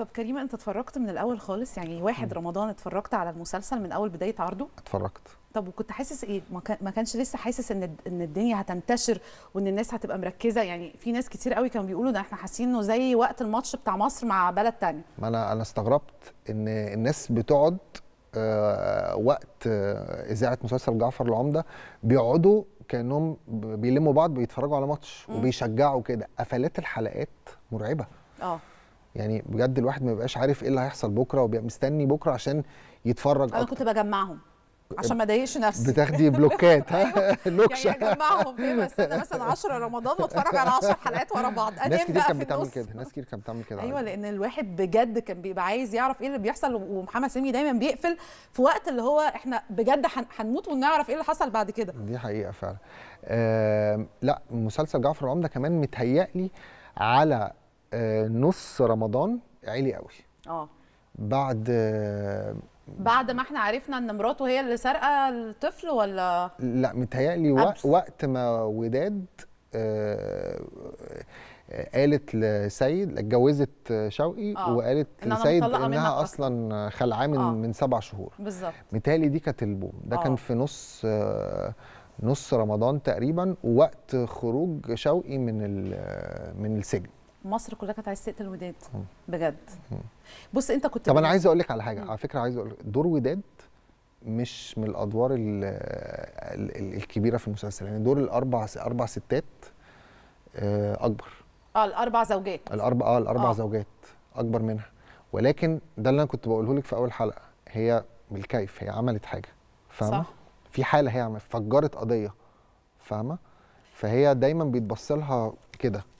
طب كريمه انت اتفرجت من الاول خالص يعني واحد م. رمضان اتفرجت على المسلسل من اول بدايه عرضه اتفرجت طب وكنت حاسس ايه ما كانش لسه حاسس ان ان الدنيا هتنتشر وان الناس هتبقى مركزه يعني في ناس كتير قوي كانوا بيقولوا ده احنا حاسين انه زي وقت الماتش بتاع مصر مع بلد تانية ما انا انا استغربت ان الناس بتقعد آه، وقت آه، اذاعه مسلسل جعفر العمده بيقعدوا كانهم بيلموا بعض بيتفرجوا على ماتش وبيشجعوا كده قفلات الحلقات مرعبه اه يعني بجد الواحد ما بيبقاش عارف ايه اللي هيحصل بكره وبيبقى مستني بكره عشان يتفرج انا كنت بجمعهم عشان ما اضايقش نفسي بتاخدي بلوكات ها لوكشه يعني اجمعهم ايه بس انا مثلا 10 رمضان واتفرج على 10 حلقات ورا بعض ناس كتير كانت بتعمل كده ناس كتير كانت بتعمل كده ايوه لان الواحد بجد كان بيبقى عايز يعرف ايه اللي بيحصل ومحمد سامي دايما بيقفل في وقت اللي هو احنا بجد هنموت ونعرف ايه اللي حصل بعد كده دي حقيقه فعلا آه لا مسلسل جعفر العمده كمان متهيألي على آه، نص رمضان عالي قوي اه بعد آه، بعد ما احنا عرفنا ان مراته هي اللي سارقه الطفل ولا لا متهيألي وقت, وقت ما وداد آه، قالت لسيد اتجوزت شوقي آه. وقالت إن لسيد انها اصلا خلعاه من آه. من سبع شهور بالظبط متهيألي دي كانت البوم ده آه. كان في نص نص رمضان تقريبا وقت خروج شوقي من من السجن مصر كلها كانت عايزه تقتل وداد بجد بص انت كنت طب انا عايز اقول لك على حاجه على فكره عايز اقول دور وداد مش من الادوار الـ الـ الـ الكبيره في المسلسل يعني دور الاربع اربع ستات آه، اكبر اه الاربع زوجات الاربع اه الاربع آه. زوجات اكبر منها ولكن ده اللي انا كنت بقوله لك في اول حلقه هي بالكيف هي عملت حاجه فاهمه في حاله هي عملت فجرت قضيه فاهمه فهي دايما بيتبص لها كده